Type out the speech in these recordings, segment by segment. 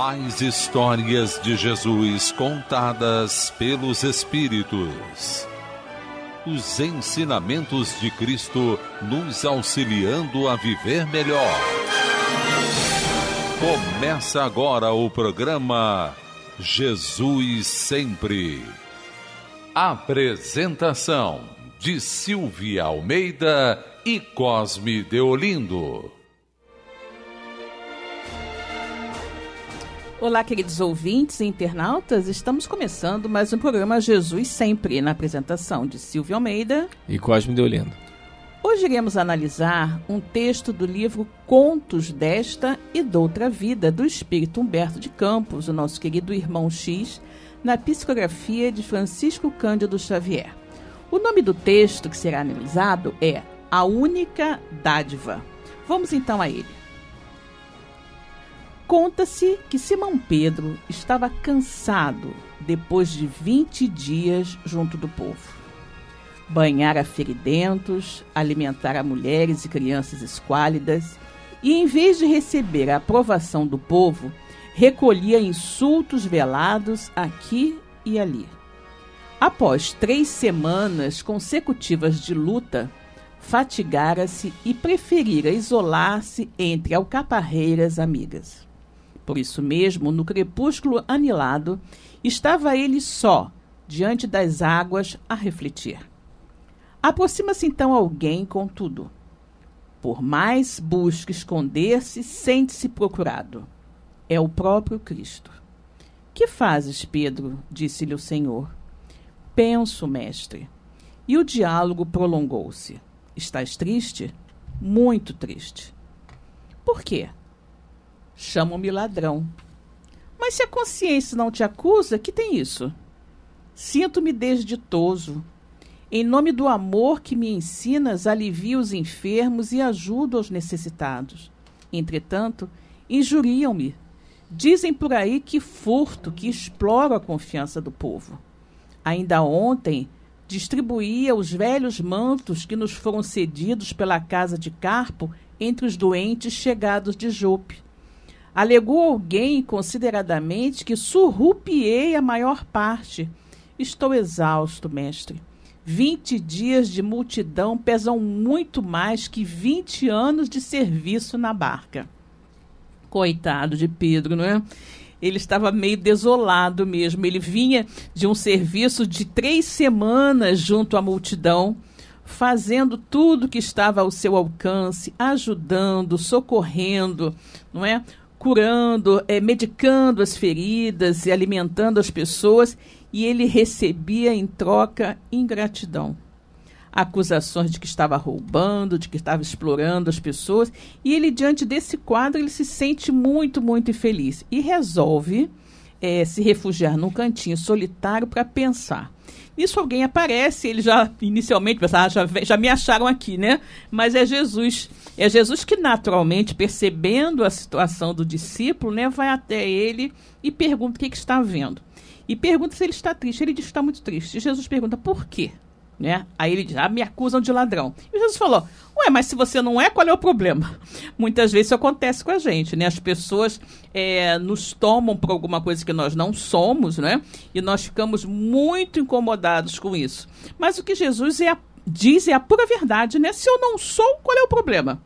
As histórias de Jesus contadas pelos Espíritos. Os ensinamentos de Cristo nos auxiliando a viver melhor. Começa agora o programa Jesus Sempre. Apresentação de Silvia Almeida e Cosme Deolindo. Olá, queridos ouvintes e internautas. Estamos começando mais um programa Jesus Sempre, na apresentação de Silvio Almeida e Cosme Deolindo. Hoje iremos analisar um texto do livro Contos desta e Doutra Vida, do espírito Humberto de Campos, o nosso querido irmão X, na psicografia de Francisco Cândido Xavier. O nome do texto que será analisado é A Única Dádiva. Vamos então a ele. Conta-se que Simão Pedro estava cansado depois de 20 dias junto do povo. Banhar a feridentos, alimentar mulheres e crianças esquálidas, e em vez de receber a aprovação do povo, recolhia insultos velados aqui e ali. Após três semanas consecutivas de luta, fatigara-se e preferira isolar-se entre alcaparreiras amigas. Por isso mesmo, no crepúsculo anilado, estava ele só, diante das águas, a refletir. Aproxima-se então alguém, contudo. Por mais busque esconder-se, sente-se procurado. É o próprio Cristo. Que fazes, Pedro? disse-lhe o Senhor. Penso, mestre. E o diálogo prolongou-se. Estás triste? Muito triste. Por quê? chamam-me ladrão. Mas se a consciência não te acusa, que tem isso? Sinto-me desditoso. Em nome do amor que me ensinas, alivio os enfermos e ajudo os necessitados. Entretanto, injuriam-me. Dizem por aí que furto, que exploro a confiança do povo. Ainda ontem distribuía os velhos mantos que nos foram cedidos pela casa de Carpo entre os doentes chegados de Jope Alegou alguém consideradamente que surrupiei a maior parte. Estou exausto, mestre. Vinte dias de multidão pesam muito mais que vinte anos de serviço na barca. Coitado de Pedro, não é? Ele estava meio desolado mesmo. Ele vinha de um serviço de três semanas junto à multidão fazendo tudo que estava ao seu alcance, ajudando, socorrendo, não é? curando, é, medicando as feridas e alimentando as pessoas, e ele recebia em troca ingratidão. Acusações de que estava roubando, de que estava explorando as pessoas, e ele, diante desse quadro, ele se sente muito, muito infeliz e resolve é, se refugiar num cantinho solitário para pensar. Nisso alguém aparece, ele já inicialmente ah, já, já me acharam aqui, né? Mas é Jesus. É Jesus que naturalmente, percebendo a situação do discípulo, né, vai até ele e pergunta o que, que está vendo. E pergunta se ele está triste. Ele diz que está muito triste. Jesus pergunta por quê? Né? Aí ele diz, ah, me acusam de ladrão. E Jesus falou, ué, mas se você não é, qual é o problema? Muitas vezes isso acontece com a gente, né? As pessoas é, nos tomam por alguma coisa que nós não somos, né? E nós ficamos muito incomodados com isso. Mas o que Jesus é diz é a pura verdade, né? Se eu não sou, qual é o problema?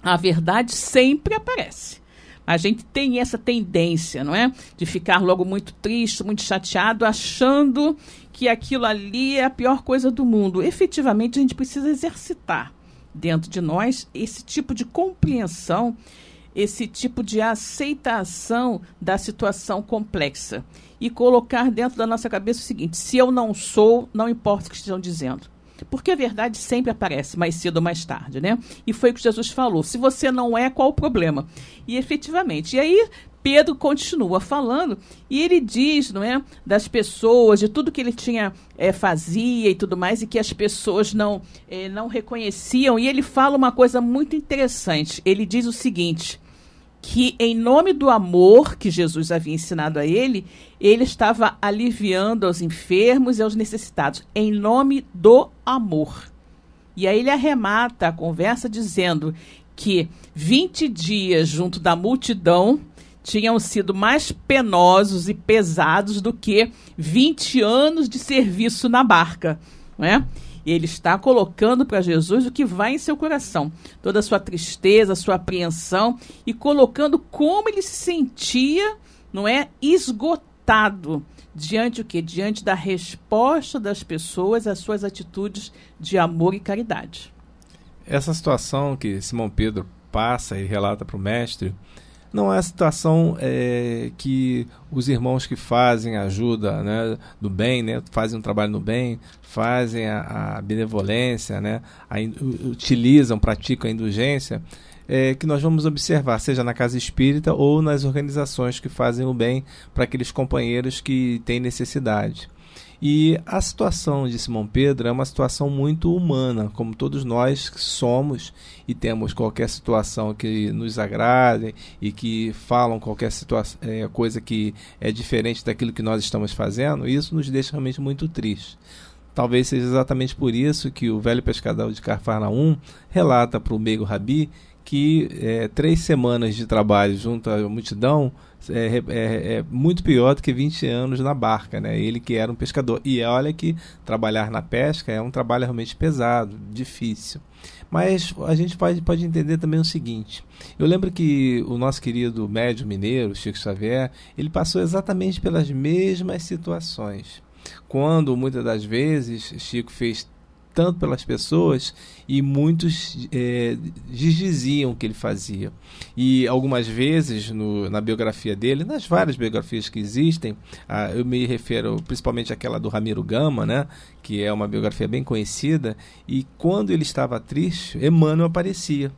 A verdade sempre aparece. A gente tem essa tendência, não é? De ficar logo muito triste, muito chateado, achando que aquilo ali é a pior coisa do mundo. Efetivamente, a gente precisa exercitar dentro de nós esse tipo de compreensão, esse tipo de aceitação da situação complexa e colocar dentro da nossa cabeça o seguinte: se eu não sou, não importa o que estejam dizendo. Porque a verdade sempre aparece, mais cedo ou mais tarde, né? E foi o que Jesus falou: se você não é, qual o problema? E efetivamente. E aí. Pedro continua falando e ele diz, não é, das pessoas, de tudo que ele tinha é, fazia e tudo mais e que as pessoas não é, não reconheciam. E ele fala uma coisa muito interessante. Ele diz o seguinte: que, em nome do amor que Jesus havia ensinado a ele, ele estava aliviando aos enfermos e aos necessitados, em nome do amor. E aí ele arremata a conversa dizendo que 20 dias junto da multidão tinham sido mais penosos e pesados do que 20 anos de serviço na barca. Não é? E ele está colocando para Jesus o que vai em seu coração, toda a sua tristeza, a sua apreensão e colocando como ele se sentia, não é? Esgotado diante o que? Diante da resposta das pessoas às suas atitudes de amor e caridade. Essa situação que Simão Pedro passa e relata para o mestre, não é a situação é, que os irmãos que fazem ajuda né, do bem, né, fazem um trabalho no bem, fazem a, a benevolência, né, a, utilizam, praticam a indulgência, é, que nós vamos observar, seja na casa espírita ou nas organizações que fazem o bem para aqueles companheiros que têm necessidade. E a situação de Simão Pedro é uma situação muito humana, como todos nós que somos e temos qualquer situação que nos agrade e que falam qualquer situação, é, coisa que é diferente daquilo que nós estamos fazendo, isso nos deixa realmente muito tristes. Talvez seja exatamente por isso que o velho pescador de Carfarnaum relata para o meigo Rabi que é, três semanas de trabalho junto à multidão é, é, é, muito pior do que 20 anos na barca, né? Ele que era um pescador. E olha que trabalhar na pesca é um trabalho realmente pesado, difícil. Mas a gente pode, pode entender também o seguinte: eu lembro que o nosso querido médio mineiro, Chico Xavier, ele passou exatamente pelas mesmas situações. Quando muitas das vezes Chico fez tanto pelas pessoas e muitos é, desdiziam o que ele fazia. E algumas vezes no, na biografia dele, nas várias biografias que existem, eu me refiro principalmente àquela do Ramiro Gama, né, que é uma biografia bem conhecida, e quando ele estava triste, Emmanuel aparecia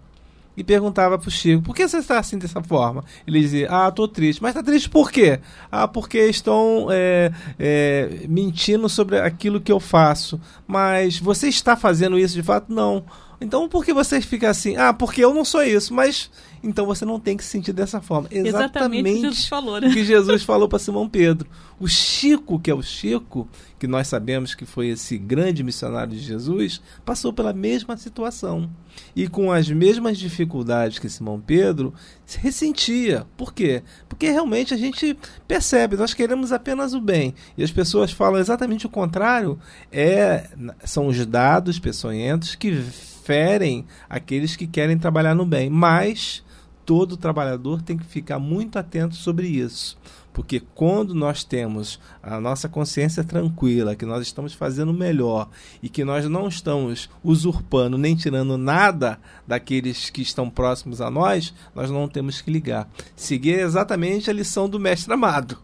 e perguntava pro Chico, por que você está assim dessa forma? Ele dizia, ah, tô triste. Mas tá triste por quê? Ah, porque estão é, é, mentindo sobre aquilo que eu faço. Mas você está fazendo isso de fato? Não. Não então por que você fica assim? Ah, porque eu não sou isso, mas então você não tem que se sentir dessa forma. Exatamente, Exatamente Jesus falou, né? que Jesus falou para Simão Pedro. O Chico, que é o Chico, que nós sabemos que foi esse grande missionário de Jesus, passou pela mesma situação e com as mesmas dificuldades que Simão Pedro se ressentia. Por quê? Porque realmente a gente percebe, nós queremos apenas o bem e as pessoas falam exatamente o contrário. É, são os dados peçonhentos que preferem aqueles que querem trabalhar no bem. Mas todo trabalhador tem que ficar muito atento sobre isso. Porque quando nós temos a nossa consciência tranquila, que nós estamos fazendo melhor e que nós não estamos usurpando nem tirando nada daqueles que estão próximos a nós, nós não temos que ligar. Seguir é exatamente a lição do mestre amado.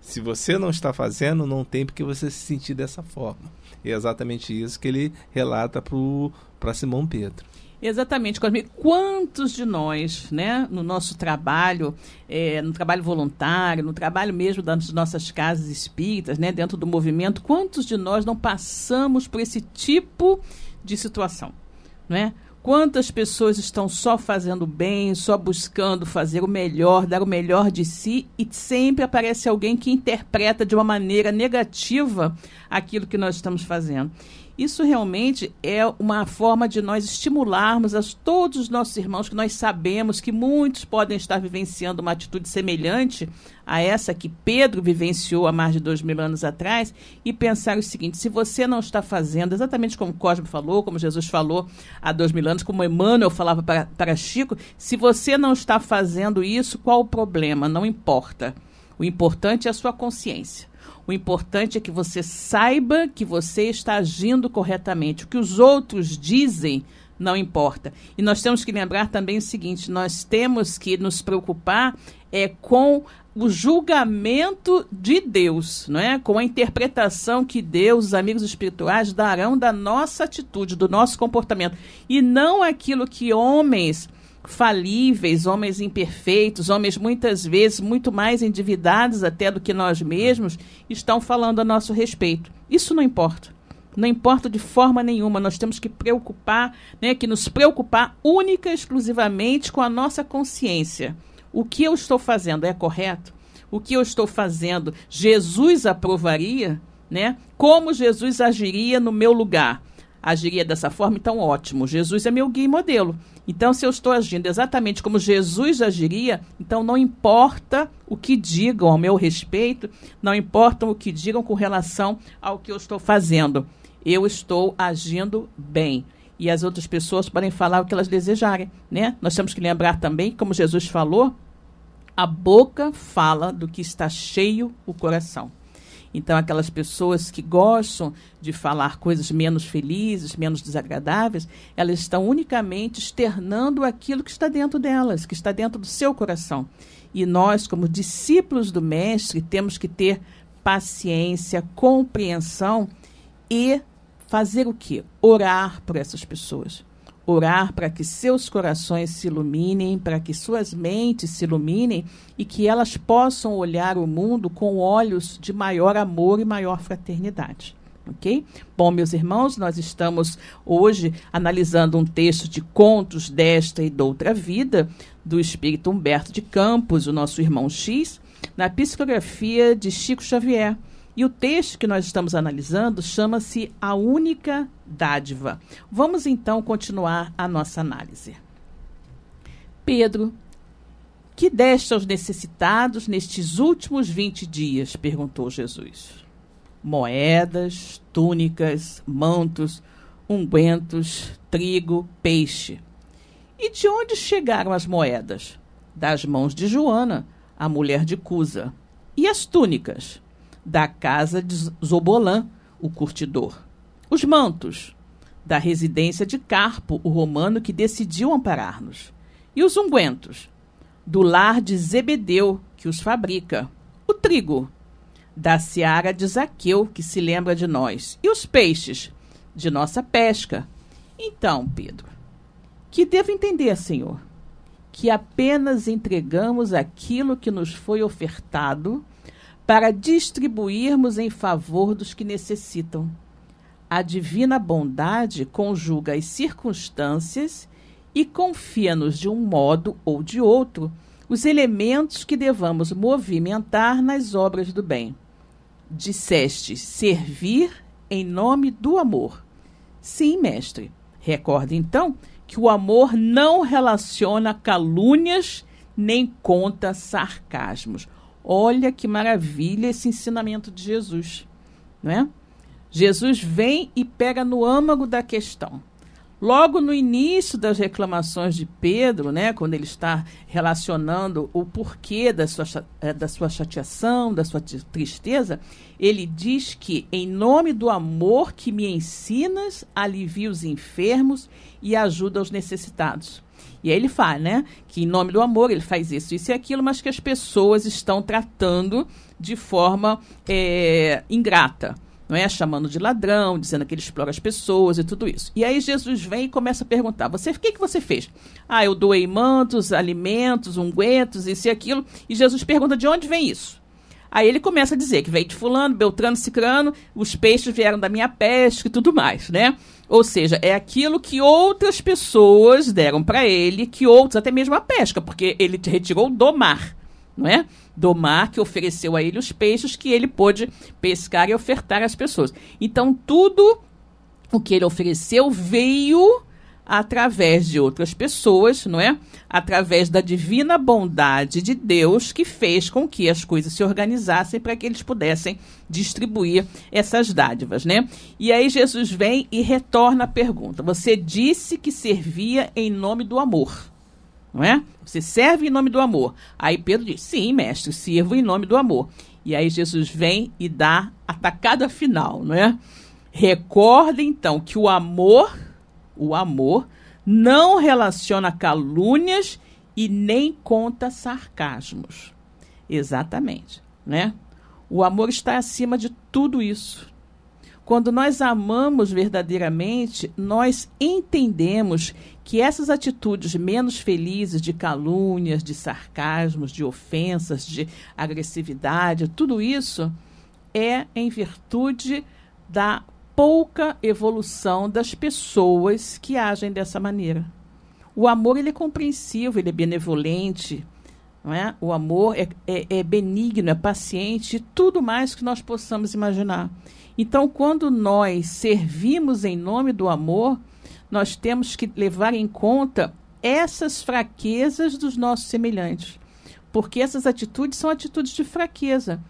Se você não está fazendo, não tem porque você se sentir dessa forma é exatamente isso que ele relata para Simão Pedro. Exatamente, Cosme. Quantos de nós, né, no nosso trabalho, é, no trabalho voluntário, no trabalho mesmo das nossas casas espíritas, né, dentro do movimento, quantos de nós não passamos por esse tipo de situação, não é? Quantas pessoas estão só fazendo bem, só buscando fazer o melhor, dar o melhor de si e sempre aparece alguém que interpreta de uma maneira negativa aquilo que nós estamos fazendo. Isso realmente é uma forma de nós estimularmos a todos os nossos irmãos que nós sabemos que muitos podem estar vivenciando uma atitude semelhante a essa que Pedro vivenciou há mais de dois mil anos atrás e pensar o seguinte: se você não está fazendo exatamente como Cosme falou, como Jesus falou há dois mil anos, como Emmanuel falava para, para Chico, se você não está fazendo isso, qual o problema? Não importa. O importante é a sua consciência. O importante é que você saiba que você está agindo corretamente. O que os outros dizem não importa. E nós temos que lembrar também o seguinte: nós temos que nos preocupar é, com o julgamento de Deus, não é? Com a interpretação que Deus, os amigos espirituais darão da nossa atitude, do nosso comportamento e não aquilo que homens falíveis, homens imperfeitos, homens muitas vezes muito mais endividados até do que nós mesmos estão falando a nosso respeito. Isso não importa. Não importa de forma nenhuma, nós temos que preocupar, né, que nos preocupar única e exclusivamente com a nossa consciência o que eu estou fazendo é correto? O que eu estou fazendo, Jesus aprovaria? Né? Como Jesus agiria no meu lugar? Agiria dessa forma? Então, ótimo. Jesus é meu guia e modelo. Então, se eu estou agindo exatamente como Jesus agiria, então não importa o que digam ao meu respeito, não importa o que digam com relação ao que eu estou fazendo. Eu estou agindo bem e as outras pessoas podem falar o que elas desejarem, né? Nós temos que lembrar também, como Jesus falou, a boca fala do que está cheio o coração. Então, aquelas pessoas que gostam de falar coisas menos felizes, menos desagradáveis, elas estão unicamente externando aquilo que está dentro delas, que está dentro do seu coração. E nós, como discípulos do Mestre, temos que ter paciência, compreensão e fazer o quê? Orar por essas pessoas orar para que seus corações se iluminem, para que suas mentes se iluminem e que elas possam olhar o mundo com olhos de maior amor e maior fraternidade. Ok? Bom, meus irmãos, nós estamos hoje analisando um texto de Contos desta e outra vida, do espírito Humberto de Campos, o nosso irmão X, na psicografia de Chico Xavier e o texto que nós estamos analisando chama-se A Única Dádiva. Vamos então continuar a nossa análise. Pedro, que deste aos necessitados nestes últimos 20 dias? perguntou Jesus. Moedas, túnicas, mantos, ungüentos, trigo, peixe. E de onde chegaram as moedas? Das mãos de Joana, a mulher de Cusa. E as túnicas? da casa de Zobolan, o curtidor. Os mantos, da residência de Carpo, o romano que decidiu amparar-nos. E os ungüentos, do lar de Zebedeu, que os fabrica. O trigo, da seara de Zaqueu, que se lembra de nós. E os peixes, de nossa pesca. Então, Pedro, que devo entender, senhor? Que apenas entregamos aquilo que nos foi ofertado para distribuirmos em favor dos que necessitam. A divina bondade conjuga as circunstâncias e confia-nos de um modo ou de outro os elementos que devamos movimentar nas obras do bem. Disseste servir em nome do amor. Sim, mestre. Recorda então que o amor não relaciona calúnias nem conta sarcasmos. Olha que maravilha esse ensinamento de Jesus, não é? Jesus vem e pega no âmago da questão. Logo no início das reclamações de Pedro, né, quando ele está relacionando o porquê da sua, eh, da sua chateação, da sua tristeza, ele diz que, em nome do amor que me ensinas, alivia os enfermos e ajuda os necessitados. E aí ele fala, né? Que em nome do amor ele faz isso, isso e aquilo, mas que as pessoas estão tratando de forma é, ingrata. Não é? Chamando de ladrão, dizendo que ele explora as pessoas e tudo isso. E aí Jesus vem e começa a perguntar: você, o que, que você fez? Ah, eu doei mantos, alimentos, ungüentos, isso e aquilo. E Jesus pergunta: de onde vem isso? Aí ele começa a dizer que veio de fulano, beltrano, cicrano, os peixes vieram da minha pesca e tudo mais, né? Ou seja, é aquilo que outras pessoas deram para ele, que outros, até mesmo a pesca, porque ele retirou do mar, não é? Do mar que ofereceu a ele os peixes que ele pôde pescar e ofertar às pessoas. Então, tudo o que ele ofereceu veio através de outras pessoas, não é? Através da divina bondade de Deus que fez com que as coisas se organizassem para que eles pudessem distribuir essas dádivas, né? E aí Jesus vem e retorna a pergunta: Você disse que servia em nome do amor, não é? Você serve em nome do amor. Aí Pedro diz: Sim, mestre, sirvo em nome do amor. E aí Jesus vem e dá a tacada final, não é? Recorda então que o amor o amor, não relaciona calúnias e nem conta sarcasmos. Exatamente, né? O amor está acima de tudo isso. Quando nós amamos verdadeiramente, nós entendemos que essas atitudes menos felizes de calúnias, de sarcasmos, de ofensas, de agressividade, tudo isso é em virtude da pouca evolução das pessoas que agem dessa maneira. O amor ele é compreensivo, ele é benevolente, não é? o amor é, é, é benigno, é paciente, tudo mais que nós possamos imaginar. Então, quando nós servimos em nome do amor, nós temos que levar em conta essas fraquezas dos nossos semelhantes, porque essas atitudes são atitudes de fraqueza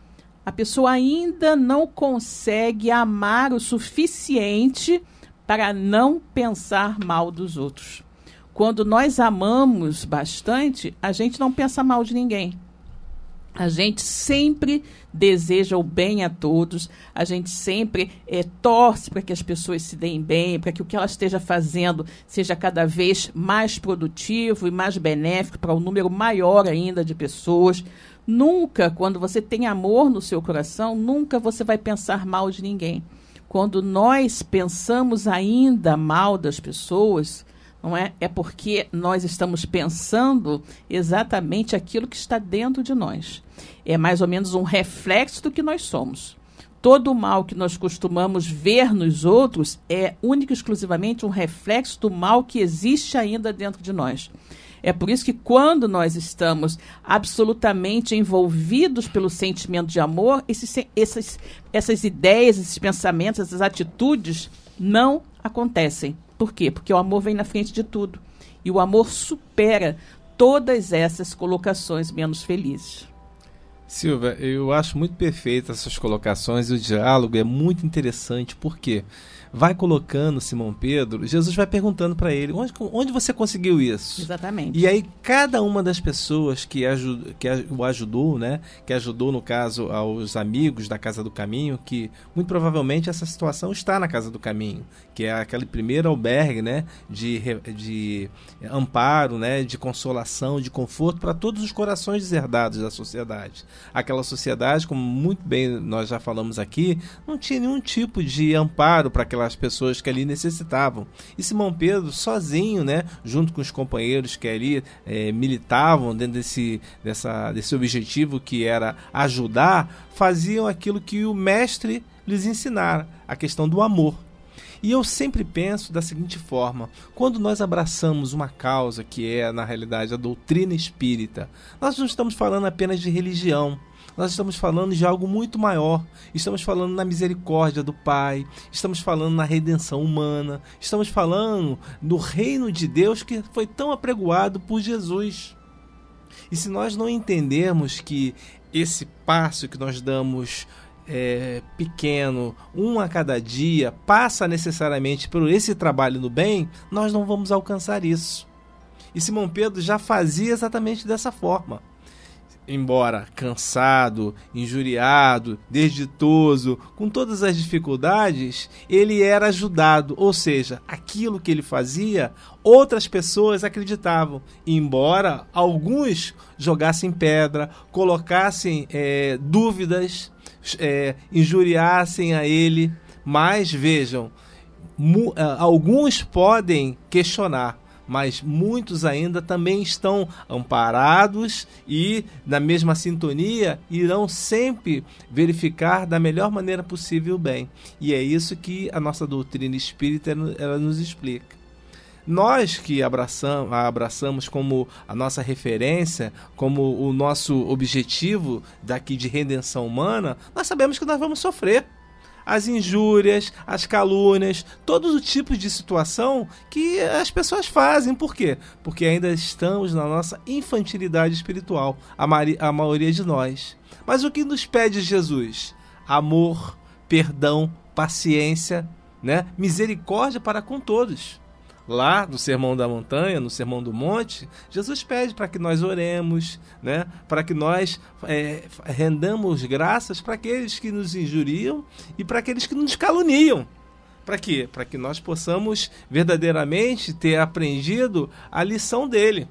a pessoa ainda não consegue amar o suficiente para não pensar mal dos outros. Quando nós amamos bastante, a gente não pensa mal de ninguém. A gente sempre deseja o bem a todos, a gente sempre é, torce para que as pessoas se deem bem, para que o que ela esteja fazendo seja cada vez mais produtivo e mais benéfico para um número maior ainda de pessoas. Nunca, quando você tem amor no seu coração, nunca você vai pensar mal de ninguém. Quando nós pensamos ainda mal das pessoas, não é? É porque nós estamos pensando exatamente aquilo que está dentro de nós. É mais ou menos um reflexo do que nós somos. Todo o mal que nós costumamos ver nos outros é único e exclusivamente um reflexo do mal que existe ainda dentro de nós. É por isso que quando nós estamos absolutamente envolvidos pelo sentimento de amor, esses, essas, essas ideias, esses pensamentos, essas atitudes não acontecem. Por quê? Porque o amor vem na frente de tudo. E o amor supera todas essas colocações menos felizes. Silva, eu acho muito perfeita essas colocações e o diálogo é muito interessante. Por quê? Porque vai colocando Simão Pedro, Jesus vai perguntando para ele: onde, onde você conseguiu isso? Exatamente. E aí, cada uma das pessoas que, ajud, que o ajudou, né? Que ajudou, no caso, aos amigos da Casa do Caminho, que muito provavelmente essa situação está na Casa do Caminho, que é aquele primeiro albergue, né? De, de amparo, né? De consolação, de conforto para todos os corações deserdados da sociedade. Aquela sociedade, como muito bem nós já falamos aqui, não tinha nenhum tipo de amparo para aquela aquelas pessoas que ali necessitavam. E Simão Pedro, sozinho, né, junto com os companheiros que ali é, militavam dentro desse, dessa, desse objetivo que era ajudar, faziam aquilo que o mestre lhes ensinara, a questão do amor. E eu sempre penso da seguinte forma: quando nós abraçamos uma causa que é, na realidade, a doutrina espírita, nós não estamos falando apenas de religião nós estamos falando de algo muito maior. Estamos falando na misericórdia do Pai, estamos falando na redenção humana, estamos falando do reino de Deus que foi tão apregoado por Jesus. E se nós não entendermos que esse passo que nós damos é, pequeno, um a cada dia, passa necessariamente por esse trabalho no bem, nós não vamos alcançar isso. E Simão Pedro já fazia exatamente dessa forma. Embora cansado, injuriado, desditoso, com todas as dificuldades, ele era ajudado, ou seja, aquilo que ele fazia, outras pessoas acreditavam. Embora alguns jogassem pedra, colocassem é, dúvidas, é, injuriassem a ele, mas vejam, mu, é, alguns podem questionar, mas muitos ainda também estão amparados e, na mesma sintonia, irão sempre verificar da melhor maneira possível o bem. E é isso que a nossa doutrina espírita ela nos explica. Nós que abraçamos, abraçamos como a nossa referência, como o nosso objetivo daqui de redenção humana, nós sabemos que nós vamos sofrer as injúrias, as calúnias, todo o tipo de situação que as pessoas fazem. Por quê? Porque ainda estamos na nossa infantilidade espiritual, a, a maioria de nós. Mas o que nos pede Jesus? Amor, perdão, paciência, né? misericórdia para com todos lá no Sermão da Montanha, no Sermão do Monte, Jesus pede para que nós oremos, né? para que nós é, rendamos graças para aqueles que nos injuriam e para aqueles que nos caluniam. Para quê? Para que nós possamos verdadeiramente ter aprendido a lição dele.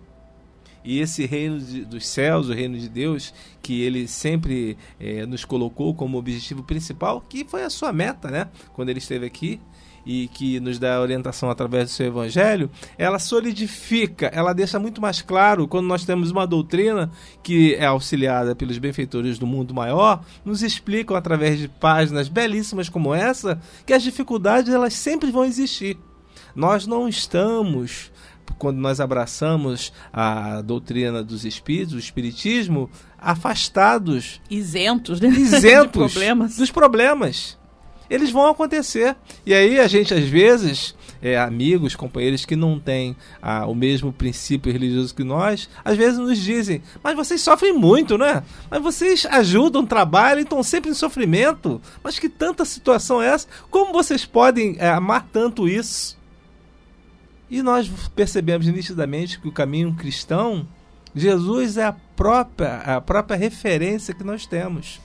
E esse reino de, dos céus, o reino de Deus, que ele sempre é, nos colocou como objetivo principal, que foi a sua meta, né? Quando ele esteve aqui, e que nos dá orientação através do seu evangelho, ela solidifica, ela deixa muito mais claro quando nós temos uma doutrina que é auxiliada pelos benfeitores do mundo maior, nos explicam através de páginas belíssimas como essa que as dificuldades elas sempre vão existir. Nós não estamos quando nós abraçamos a doutrina dos espíritos, o espiritismo, afastados, isentos, né? isentos problemas. dos problemas eles vão acontecer. E aí a gente, às vezes, é, amigos, companheiros que não têm ah, o mesmo princípio religioso que nós, às vezes nos dizem: Mas vocês sofrem muito, né? Mas vocês ajudam, trabalham e estão sempre em sofrimento. Mas que tanta situação é essa? Como vocês podem é, amar tanto isso? E nós percebemos nitidamente que o caminho cristão, Jesus é a própria, a própria referência que nós temos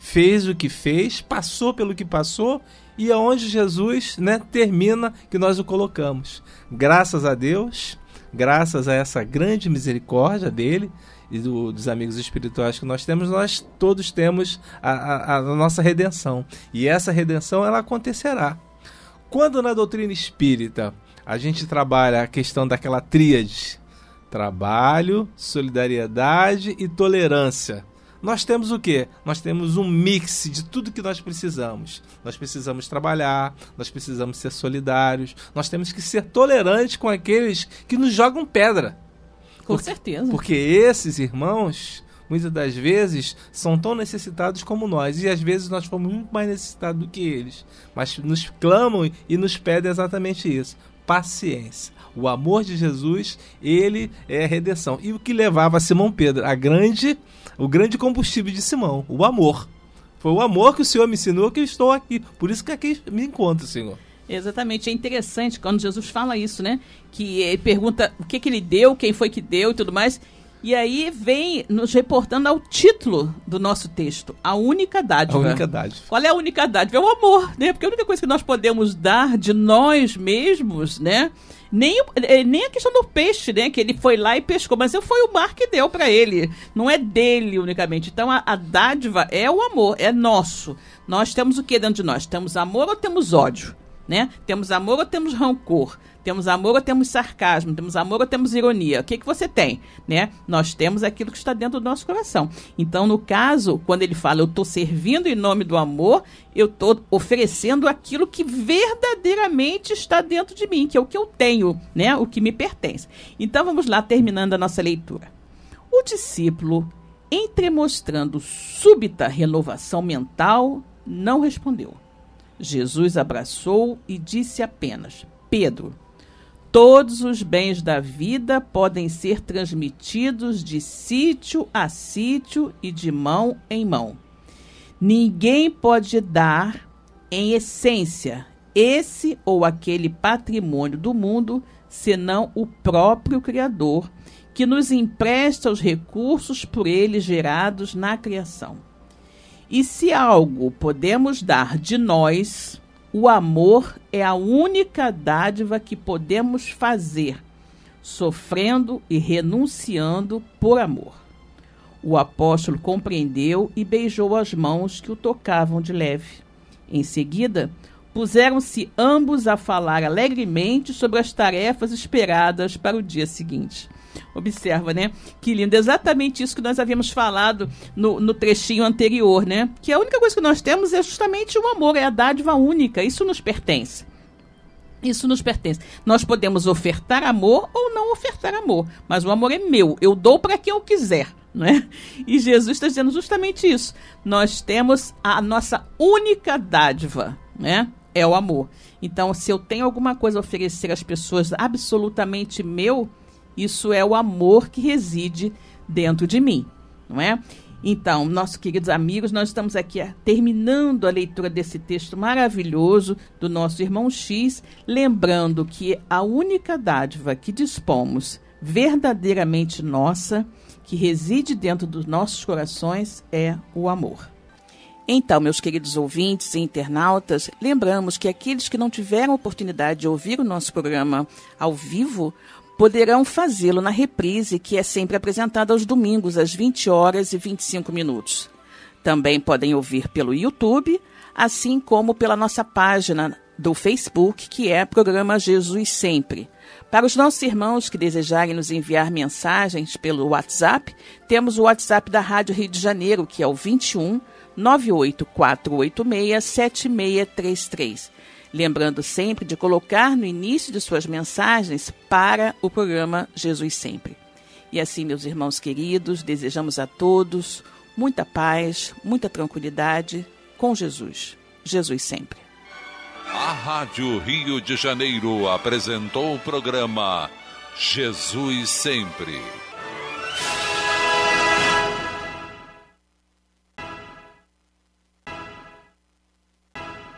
fez o que fez, passou pelo que passou e aonde é Jesus, né, termina que nós o colocamos. Graças a Deus, graças a essa grande misericórdia dele e do, dos amigos espirituais que nós temos, nós todos temos a, a, a nossa redenção. E essa redenção ela acontecerá. Quando na doutrina espírita a gente trabalha a questão daquela tríade, trabalho, solidariedade e tolerância nós temos o quê? Nós temos um mix de tudo que nós precisamos. Nós precisamos trabalhar, nós precisamos ser solidários, nós temos que ser tolerantes com aqueles que nos jogam pedra. Com porque, certeza. Porque esses irmãos, muitas das vezes, são tão necessitados como nós. E às vezes nós fomos muito mais necessitados do que eles. Mas nos clamam e nos pedem exatamente isso paciência. O amor de Jesus, ele é a redenção. E o que levava Simão Pedro, a grande, o grande combustível de Simão, o amor. Foi o amor que o Senhor me ensinou que eu estou aqui. Por isso que aqui me encontro, Senhor. Exatamente, é interessante quando Jesus fala isso, né? Que ele pergunta o que, que ele deu, quem foi que deu e tudo mais. E aí vem nos reportando ao título do nosso texto, a única dádiva. A única dádiva. Qual é a única dádiva? É o amor, né? Porque a única coisa que nós podemos dar de nós mesmos, né? Nem, é, nem a questão do peixe, né? Que ele foi lá e pescou, mas foi o mar que deu para ele. Não é dele unicamente. Então a, a dádiva é o amor, é nosso. Nós temos o que dentro de nós? Temos amor ou temos ódio? Né? Temos amor ou temos rancor? Temos amor ou temos sarcasmo? Temos amor ou temos ironia? O que, que você tem? Né? Nós temos aquilo que está dentro do nosso coração. Então, no caso, quando ele fala eu estou servindo em nome do amor, eu estou oferecendo aquilo que verdadeiramente está dentro de mim, que é o que eu tenho, né? o que me pertence. Então, vamos lá, terminando a nossa leitura. O discípulo, entremostrando súbita renovação mental, não respondeu. Jesus abraçou e disse apenas: Pedro, Todos os bens da vida podem ser transmitidos de sítio a sítio e de mão em mão. Ninguém pode dar, em essência, esse ou aquele patrimônio do mundo, senão o próprio Criador, que nos empresta os recursos por ele gerados na criação. E se algo podemos dar de nós, o amor é a única dádiva que podemos fazer, sofrendo e renunciando por amor. O apóstolo compreendeu e beijou as mãos que o tocavam de leve. Em seguida, puseram-se ambos a falar alegremente sobre as tarefas esperadas para o dia seguinte observa, né? Que lindo. Exatamente isso que nós havíamos falado no, no trechinho anterior, né? Que a única coisa que nós temos é justamente o amor, é a dádiva única. Isso nos pertence. Isso nos pertence. Nós podemos ofertar amor ou não ofertar amor, mas o amor é meu. Eu dou para quem eu quiser, né E Jesus está dizendo justamente isso. Nós temos a nossa única dádiva, né? É o amor. Então, se eu tenho alguma coisa a oferecer às pessoas absolutamente meu, isso é o amor que reside dentro de mim, não é? Então, nossos queridos amigos, nós estamos aqui é, terminando a leitura desse texto maravilhoso do nosso irmão X, lembrando que a única dádiva que dispomos, verdadeiramente nossa, que reside dentro dos nossos corações, é o amor. Então, meus queridos ouvintes e internautas, lembramos que aqueles que não tiveram oportunidade de ouvir o nosso programa ao vivo poderão fazê-lo na reprise, que é sempre apresentada aos domingos às 20 horas e 25 minutos. Também podem ouvir pelo YouTube, assim como pela nossa página do Facebook, que é Programa Jesus Sempre. Para os nossos irmãos que desejarem nos enviar mensagens pelo WhatsApp, temos o WhatsApp da Rádio Rio de Janeiro, que é o 21 98486 7633 lembrando sempre de colocar no início de suas mensagens para o programa Jesus Sempre. E assim, meus irmãos queridos, desejamos a todos muita paz, muita tranquilidade com Jesus. Jesus sempre. A Rádio Rio de Janeiro apresentou o programa Jesus Sempre.